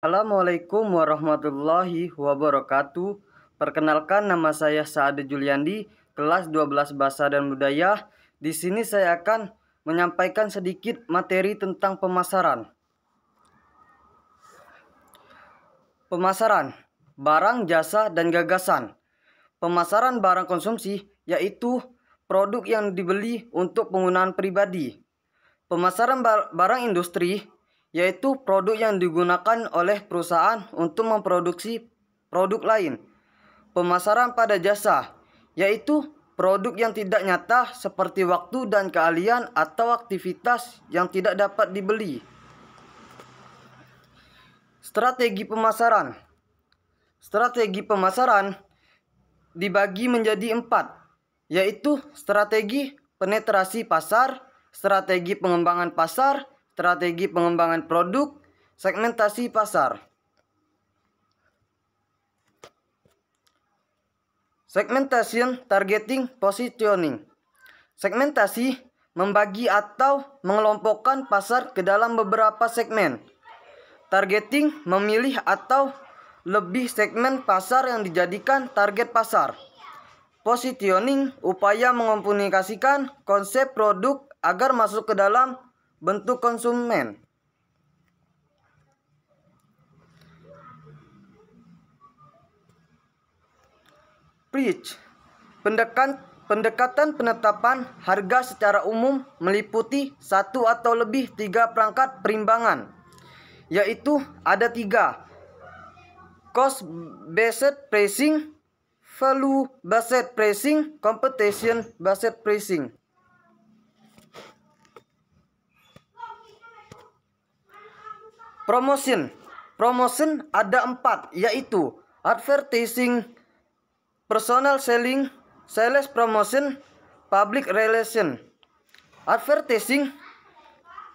Assalamualaikum warahmatullahi wabarakatuh. Perkenalkan nama saya Saade Juliandi, kelas 12 Bahasa dan Budaya. Di sini saya akan menyampaikan sedikit materi tentang pemasaran. Pemasaran, barang, jasa, dan gagasan. Pemasaran barang konsumsi yaitu produk yang dibeli untuk penggunaan pribadi. Pemasaran barang industri yaitu produk yang digunakan oleh perusahaan untuk memproduksi produk lain. Pemasaran pada jasa, yaitu produk yang tidak nyata seperti waktu dan keahlian atau aktivitas yang tidak dapat dibeli. Strategi pemasaran Strategi pemasaran dibagi menjadi empat, yaitu strategi penetrasi pasar, strategi pengembangan pasar, strategi pengembangan produk, segmentasi pasar. Segmentation, targeting, positioning. Segmentasi membagi atau mengelompokkan pasar ke dalam beberapa segmen. Targeting memilih atau lebih segmen pasar yang dijadikan target pasar. Positioning upaya mengkomunikasikan konsep produk agar masuk ke dalam bentuk konsumen. Preach Pendekan, pendekatan penetapan harga secara umum meliputi satu atau lebih tiga perangkat perimbangan, yaitu ada tiga, cost-based pricing, value-based pricing, competition-based pricing. Promotion. Promotion ada empat, yaitu advertising, personal selling, sales promotion, public relation. Advertising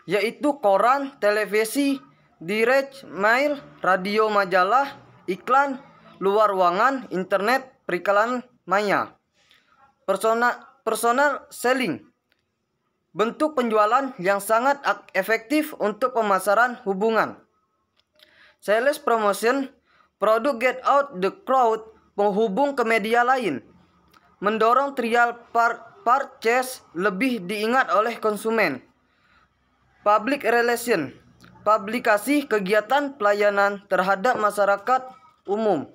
yaitu koran, televisi, direct, mail, radio, majalah, iklan, luar ruangan, internet, perikalan maya. Persona, personal selling bentuk penjualan yang sangat efektif untuk pemasaran hubungan. Sales promotion, produk get out the crowd, penghubung ke media lain. Mendorong trial par purchase lebih diingat oleh konsumen. Public relation, publikasi kegiatan pelayanan terhadap masyarakat umum.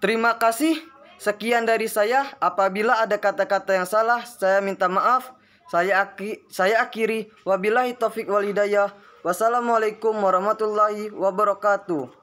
Terima kasih. Sekian dari saya. Apabila ada kata-kata yang salah, saya minta maaf. Saya aki, saya akhiri wabillahi taufik wal hidayah. Wassalamualaikum warahmatullahi wabarakatuh.